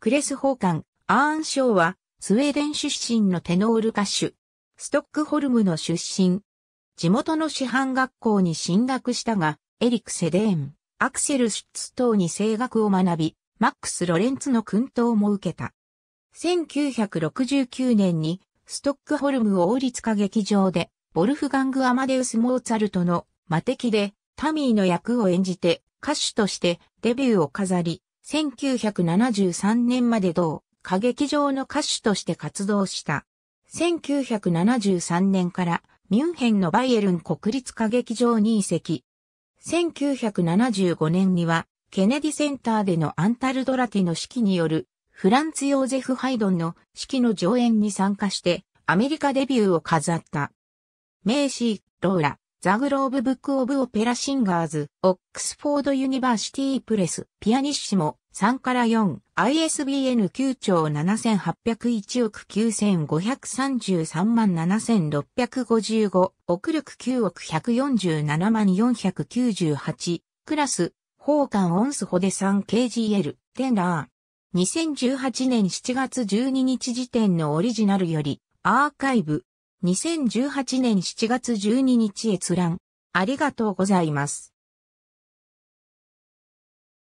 クレスカン、アーン・ショーは、スウェーデン出身のテノール歌手。ストックホルムの出身。地元の師範学校に進学したが、エリク・セデーン、アクセル・シュッツ等に声楽を学び、マックス・ロレンツの訓導も受けた。1969年に、ストックホルム王立歌劇場で、ボルフガング・アマデウス・モーツァルトの、魔敵で、タミーの役を演じて、歌手としてデビューを飾り、1973年まで同歌劇場の歌手として活動した。1973年からミュンヘンのバイエルン国立歌劇場に移籍。1975年にはケネディセンターでのアンタルドラティの式によるフランツ・ヨーゼフ・ハイドンの式の上演に参加してアメリカデビューを飾った。メイシー・ローラ、ザグローブ・ブック・オブ・オペラ・シンガーズ、オックスフォード・ユニバーシティ・プレス、ピアニッシモ、3から4、ISBN 9兆7801億9533万7655、億力9億147万498、クラス、宝冠オンスホデ 3KGL、テンラー。2018年7月12日時点のオリジナルより、アーカイブ。2018年7月12日閲覧。ありがとうございます。